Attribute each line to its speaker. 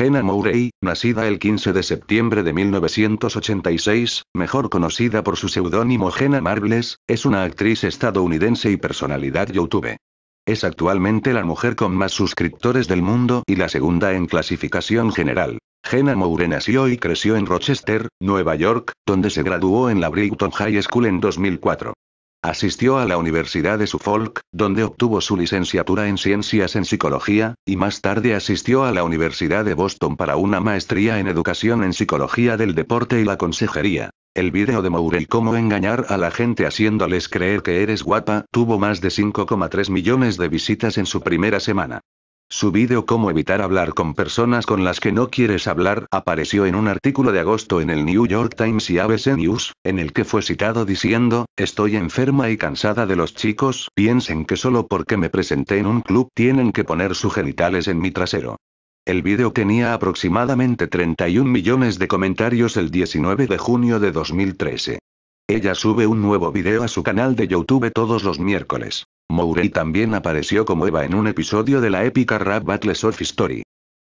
Speaker 1: Jenna Mourey, nacida el 15 de septiembre de 1986, mejor conocida por su seudónimo Jenna Marbles, es una actriz estadounidense y personalidad YouTube. Es actualmente la mujer con más suscriptores del mundo y la segunda en clasificación general. Jenna Moure nació y creció en Rochester, Nueva York, donde se graduó en la Brighton High School en 2004. Asistió a la Universidad de Suffolk, donde obtuvo su licenciatura en Ciencias en Psicología, y más tarde asistió a la Universidad de Boston para una maestría en Educación en Psicología del Deporte y la Consejería. El video de y cómo engañar a la gente haciéndoles creer que eres guapa tuvo más de 5,3 millones de visitas en su primera semana. Su video Cómo evitar hablar con personas con las que no quieres hablar apareció en un artículo de agosto en el New York Times y ABC News, en el que fue citado diciendo, estoy enferma y cansada de los chicos, piensen que solo porque me presenté en un club tienen que poner sus genitales en mi trasero. El video tenía aproximadamente 31 millones de comentarios el 19 de junio de 2013. Ella sube un nuevo video a su canal de YouTube todos los miércoles. Mourey también apareció como Eva en un episodio de la épica Rap Battle of History.